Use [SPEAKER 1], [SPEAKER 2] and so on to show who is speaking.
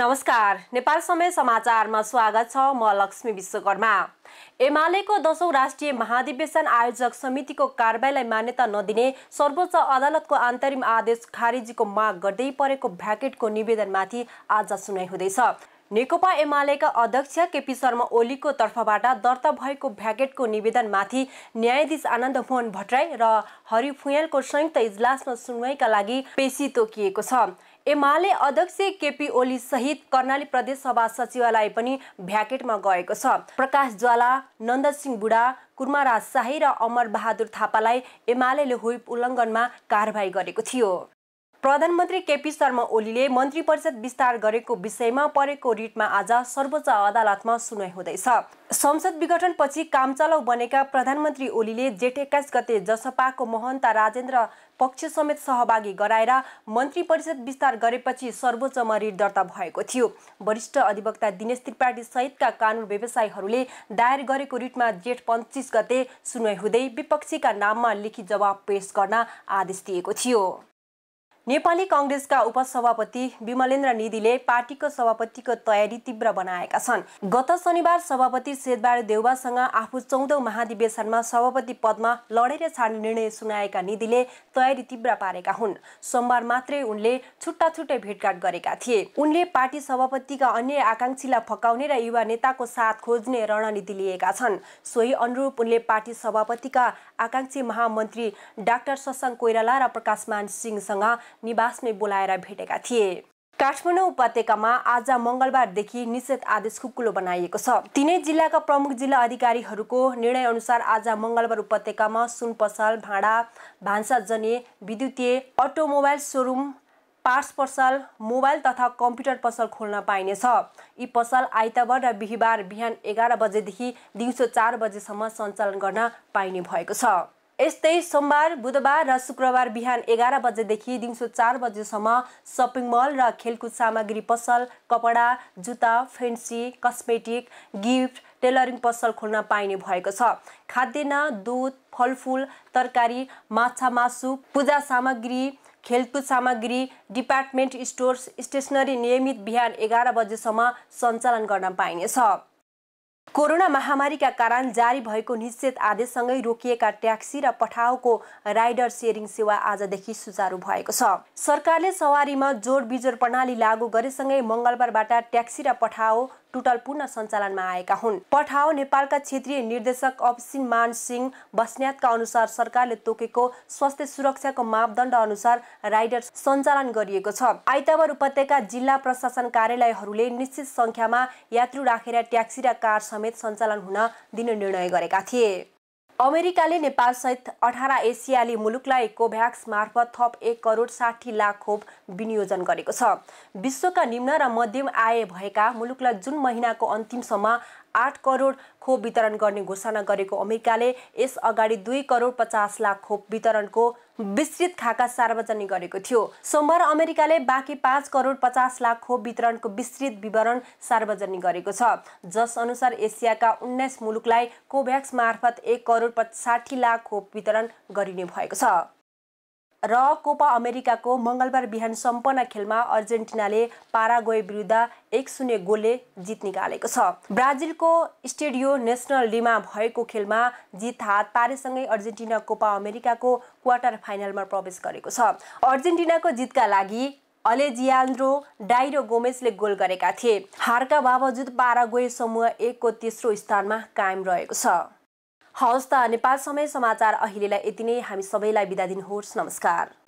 [SPEAKER 1] नमस्कार नेपाल समय समाचारमा स्वागत छ म लक्ष्मी विश्वकर्मा एमालेको दसौँ राष्ट्रिय महाधिवेशन आयोजक समितिको कारवाहीलाई मान्यता नदिने सर्वोच्च अदालतको अन्तरिम आदेश खारेजीको माग गर्दै परेको भ्याकेटको निवेदनमाथि आज सुनाइ हुँदैछ नेकपा एमालेका अध्यक्ष केपी शर्मा ओलीको तर्फबाट दर्ता भएको भ्याकेटको निवेदनमाथि न्यायाधीश आनन्द मोहन भट्टराई र हरि फुयालको संयुक्त इजलासमा सुनवाईका लागि पेशी तोकिएको छ एमाले अध्यक्ष केपी ओली सहित कर्णाली प्रदेश सभा सचिवालय पनि भ्याकेटमा गएको छ प्रकाश ज्वाला नन्दसिंह बुढा कुर्माराज शाही र अमर बहादुर थापालाई एमाले हुप उल्लङ्घनमा कारवाही गरेको थियो प्रधानमन्त्री केपी शर्मा ओलीले मन्त्री परिषद विस्तार गरेको विषयमा परेको रिटमा आज सर्वोच्च अदालतमा सुनवाई हुँदैछ संसद विघटनपछि कामचालाउ बनेका प्रधानमन्त्री ओलीले जेठ एक्काइस गते जसपाको महन्ता राजेन्द्र पक्ष समेत सहभागी गराएर मन्त्री परिषद विस्तार गरेपछि सर्वोच्चमा रिट दर्ता भएको थियो वरिष्ठ अधिवक्ता दिनेश त्रिपाठी सहितका कानुन व्यवसायीहरूले दायर गरेको रिटमा जेठ पच्चिस गते सुनवाई हुँदै विपक्षीका नाममा लिखित जवाब पेश गर्न आदेश दिएको थियो नेपाली कङ्ग्रेसका उपसभापति विमलेन्द्र निधिले पार्टीको सभापतिको तयारी तीव्र बनाएका छन् गत शनिबार सभापति शेदबार देउबासँग आफू चौधौँ महाधिवेशनमा सभापति पदमा लडेर छाड्ने निर्णय सुनाएका निधिले तयारी तीव्र पारेका हुन् सोमबार मात्रै उनले छुट्टा छुट्टै भेटघाट गरेका थिए उनले पार्टी सभापतिका अन्य आकाङ्क्षीलाई फकाउने र युवा नेताको साथ खोज्ने रणनीति लिएका छन् सोही अनुरूप उनले पार्टी सभापतिका आकाङ्क्षी महामन्त्री डाक्टर सत्सङ कोइराला र प्रकाशमान सिंहसँग निवासमै बोलाएर भेटेका थिए काठमाडौँ उपत्यकामा आज मङ्गलबारदेखि निषेध आदेश खुकुलो बनाइएको छ तिनै जिल्लाका प्रमुख जिल्ला अधिकारीहरूको निर्णय अनुसार आज मङ्गलबार उपत्यकामा सुन पसल भाँडा भान्सा जने विद्युतीय अटोमोबाइल सोरुम पार्स पसल मोबाइल तथा कम्प्युटर पसल खोल्न पाइनेछ यी पसल आइतबार र बिहिबार बिहान एघार बजेदेखि दिउँसो चार बजेसम्म सञ्चालन गर्न पाइने भएको छ यस्तै सोमबार बुधबार र शुक्रबार बिहान एघार बजेदेखि दिउँसो चार बजेसम्म सपिङ मल र खेलकुद सामग्री पसल कपडा जुत्ता फेन्सी कस्मेटिक गिफ्ट टेलरिङ पसल खोल्न पाइने भएको छ खाद्यान्न दुध फलफुल तरकारी माछा मासु पूजा सामग्री खेलकुद सामग्री डिपार्टमेन्ट स्टोर्स स्टेसनरी नियमित बिहान एघार बजेसम्म सञ्चालन गर्न पाइनेछ कोरोना महामारीका कारण जारी भएको निश्चित आदेशसँगै रोकिएका ट्याक्सी र पठाउको राइडर सेयरिङ सेवा आजदेखि सुचारू भएको छ सरकारले सवारीमा जोड बिजोड प्रणाली लागू गरेसँगै मङ्गलबारबाट ट्याक्सी र पठाओ टुटल पुनः सञ्चालनमा आएका हुन् पठाओ नेपालका क्षेत्रीय निर्देशक अप्सिन मान सिंह बस्न्यातका अनुसार सरकारले तोकेको स्वास्थ्य सुरक्षाको मापदण्ड अनुसार राइडर सञ्चालन गरिएको छ आइतबार उपत्यका जिल्ला प्रशासन कार्यालयहरूले निश्चित सङ्ख्यामा यात्रु राखेर ट्याक्सी र कार समेत सञ्चालन हुन दिने निर्णय गरेका थिए अमेरिकाले नेपालसहित अठार एसियाली मुलुकलाई कोभ्याक्स मार्फत थप एक करोड साठी लाख खोप विनियोजन गरेको छ विश्वका निम्न र मध्यम आय भएका मुलुकलाई जुन महिनाको अन्तिमसम्म आठ करोड खोप वितरण गर्ने घोषणा गरेको अमेरिकाले यस अगाडि दुई करोड पचास लाख खोप वितरणको विस्तृत खाका सार्वजनिक गरेको थियो सोमबार अमेरिकाले बाँकी पाँच करोड पचास लाख खोप वितरणको विस्तृत विवरण सार्वजनिक गरेको छ जस अनुसार एसियाका उन्नाइस मुलुकलाई कोभ्याक्स मार्फत एक करोड साठी लाख खोप वितरण गरिने भएको छ र कोपा अमेरिकाको मङ्गलबार बिहान सम्पन्न खेलमा अर्जेन्टिनाले पारागोय विरुद्ध एक शून्य गोलले जित निकालेको छ ब्राजिलको स्टेडियो नेसनल डीमा भएको खेलमा जित हात पारेसँगै अर्जेन्टिना कोपा अमेरिकाको क्वार्टर फाइनलमा प्रवेश गरेको छ अर्जेन्टिनाको जितका लागि अलेजियान्ड्रो डाइरो गोमेसले गोल गरेका थिए हारका बावजुद पारागोय समूह एकको तेस्रो स्थानमा कायम रहेको छ हवस् त नेपाल समय समाचार अहिलेलाई यति नै हामी सबैलाई बिदा दिनुहोस् नमस्कार